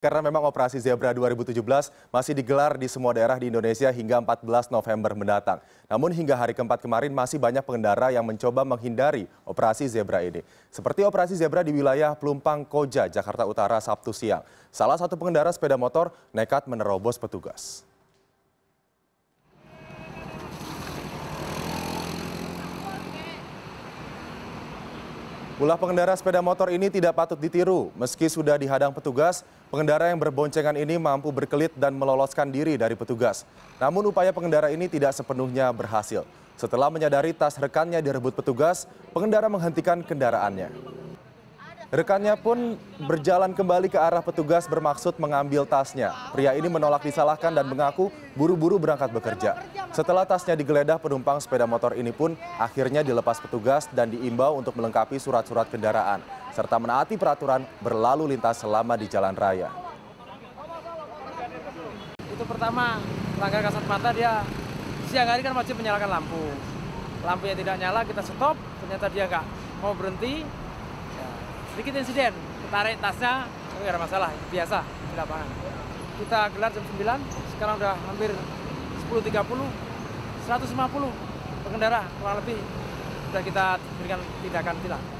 Karena memang operasi Zebra 2017 masih digelar di semua daerah di Indonesia hingga 14 November mendatang. Namun hingga hari keempat kemarin masih banyak pengendara yang mencoba menghindari operasi Zebra ini. Seperti operasi Zebra di wilayah Pelumpang Koja, Jakarta Utara Sabtu siang. Salah satu pengendara sepeda motor nekat menerobos petugas. Ulah pengendara sepeda motor ini tidak patut ditiru. Meski sudah dihadang petugas, pengendara yang berboncengan ini mampu berkelit dan meloloskan diri dari petugas. Namun upaya pengendara ini tidak sepenuhnya berhasil. Setelah menyadari tas rekannya direbut petugas, pengendara menghentikan kendaraannya. Rekannya pun berjalan kembali ke arah petugas bermaksud mengambil tasnya. Pria ini menolak disalahkan dan mengaku buru-buru berangkat bekerja. Setelah tasnya digeledah, penumpang sepeda motor ini pun akhirnya dilepas petugas dan diimbau untuk melengkapi surat-surat kendaraan, serta menaati peraturan berlalu lintas selama di jalan raya. Itu pertama, langkah kasat mata dia siang hari kan wajib menyalakan lampu. Lampunya tidak nyala, kita stop, ternyata dia nggak mau berhenti, sedikit insiden tarik tasnya tidak ada masalah biasa di lapangan kita gelar jam 9 sekarang udah hampir 10.30 150 pengendara kurang lebih sudah kita berikan tindakan tilang